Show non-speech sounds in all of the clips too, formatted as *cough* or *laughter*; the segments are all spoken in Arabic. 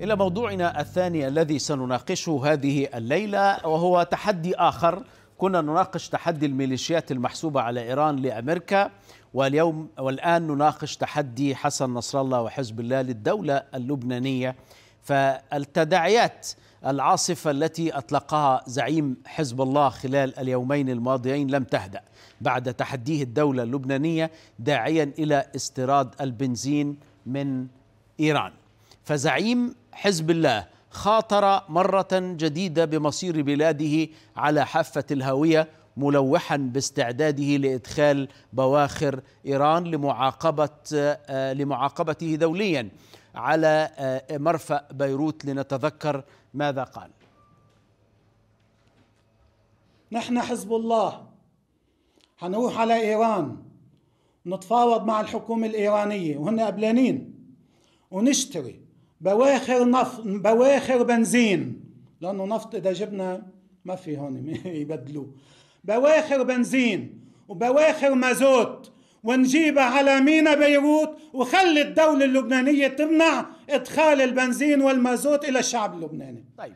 إلى موضوعنا الثاني الذي سنناقشه هذه الليلة وهو تحدي آخر كنا نناقش تحدي الميليشيات المحسوبة على إيران لأمريكا واليوم والآن نناقش تحدي حسن نصر الله وحزب الله للدولة اللبنانية فالتداعيات العاصفة التي أطلقها زعيم حزب الله خلال اليومين الماضيين لم تهدأ بعد تحديه الدولة اللبنانية داعيا إلى استيراد البنزين من إيران فزعيم حزب الله خاطر مرة جديدة بمصير بلاده على حافة الهاوية ملوحا باستعداده لادخال بواخر ايران لمعاقبه آه، لمعاقبته دوليا على آه، مرفأ بيروت لنتذكر ماذا قال. نحن حزب الله حنروح على ايران نتفاوض مع الحكومه الايرانيه وهن قبلانين ونشتري بواخر نف... بواخر بنزين لانه نفط اذا جبنا ما في هون *laughs* يبدلوه بواخر بنزين وبواخر مازوت ونجيبها على مينا بيروت وخلي الدولة اللبنانية تمنع إدخال البنزين والمازوت إلى الشعب اللبناني طيب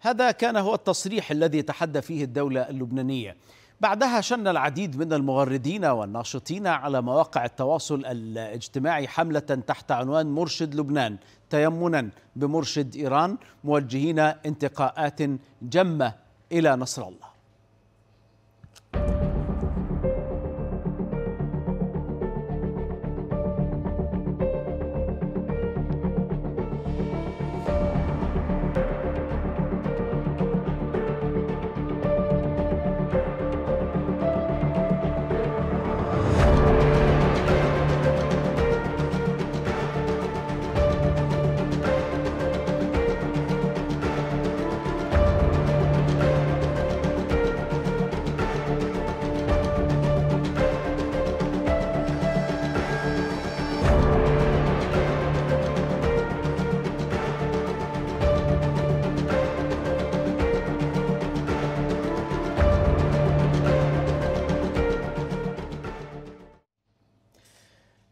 هذا كان هو التصريح الذي تحدى فيه الدولة اللبنانية بعدها شن العديد من المغردين والناشطين على مواقع التواصل الاجتماعي حملة تحت عنوان مرشد لبنان تيمنا بمرشد إيران موجهين انتقاءات جمة إلى نصر الله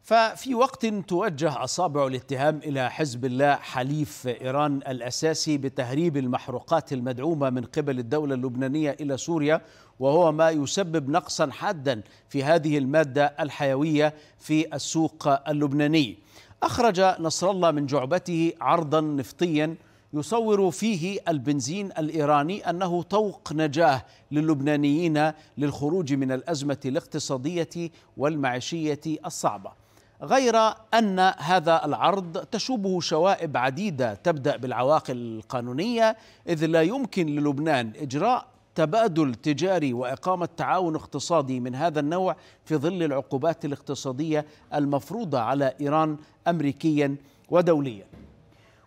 ففي وقت توجه أصابع الاتهام إلى حزب الله حليف إيران الأساسي بتهريب المحروقات المدعومة من قبل الدولة اللبنانية إلى سوريا وهو ما يسبب نقصا حادا في هذه المادة الحيوية في السوق اللبناني أخرج نصر الله من جعبته عرضا نفطيا يصور فيه البنزين الايراني انه طوق نجاه للبنانيين للخروج من الازمه الاقتصاديه والمعيشيه الصعبه غير ان هذا العرض تشوبه شوائب عديده تبدا بالعواقل القانونيه اذ لا يمكن للبنان اجراء تبادل تجاري واقامه تعاون اقتصادي من هذا النوع في ظل العقوبات الاقتصاديه المفروضه على ايران امريكيا ودوليا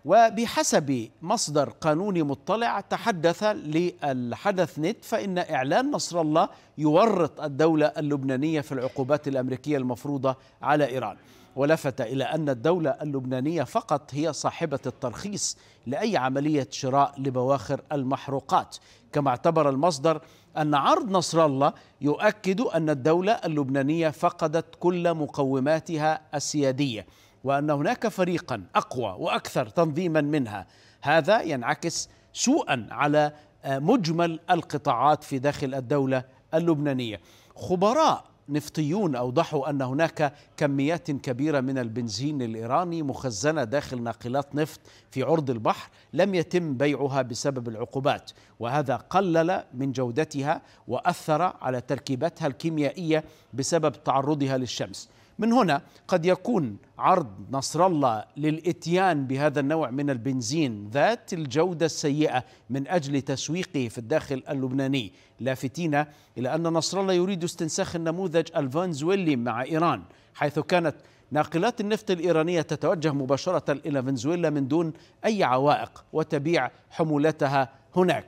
وبحسب مصدر قانوني مطلع تحدث للحدث نت فإن إعلان نصر الله يورط الدولة اللبنانية في العقوبات الأمريكية المفروضة على إيران ولفت إلى أن الدولة اللبنانية فقط هي صاحبة الترخيص لأي عملية شراء لبواخر المحروقات كما اعتبر المصدر أن عرض نصر الله يؤكد أن الدولة اللبنانية فقدت كل مقوماتها السيادية وأن هناك فريقا أقوى وأكثر تنظيما منها هذا ينعكس سوءا على آه، مجمل القطاعات في داخل الدولة اللبنانية خبراء نفطيون أوضحوا أن هناك كميات كبيرة من البنزين الإيراني مخزنة داخل ناقلات نفط في عرض البحر لم يتم بيعها بسبب العقوبات وهذا قلل من جودتها وأثر على تركيبتها الكيميائية بسبب تعرضها للشمس من هنا قد يكون عرض نصر الله للاتيان بهذا النوع من البنزين ذات الجوده السيئه من اجل تسويقه في الداخل اللبناني لافتين الى ان نصر الله يريد استنساخ النموذج الفنزويلي مع ايران حيث كانت ناقلات النفط الإيرانية تتوجه مباشرة إلى فنزويلا من دون أي عوائق وتبيع حمولتها هناك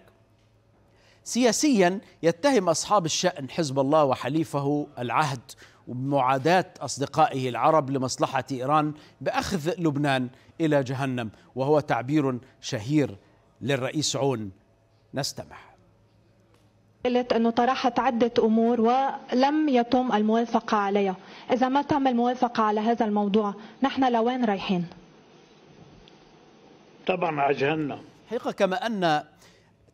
سياسيا يتهم أصحاب الشأن حزب الله وحليفه العهد وبمعاداة أصدقائه العرب لمصلحة إيران بأخذ لبنان إلى جهنم وهو تعبير شهير للرئيس عون نستمع قلت انه طرحت عده امور ولم يتم الموافقه عليها، اذا ما تم الموافقه على هذا الموضوع، نحن لوين رايحين؟ طبعا على جهنم حقيقه كما ان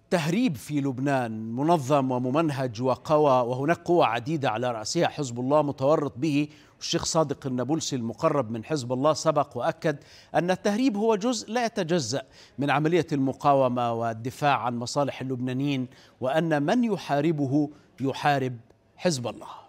تهريب في لبنان منظم وممنهج وقوى وهناك قوى عديدة على رأسها حزب الله متورط به والشيخ صادق النابلسي المقرب من حزب الله سبق وأكد أن التهريب هو جزء لا يتجزأ من عملية المقاومة والدفاع عن مصالح اللبنانيين وأن من يحاربه يحارب حزب الله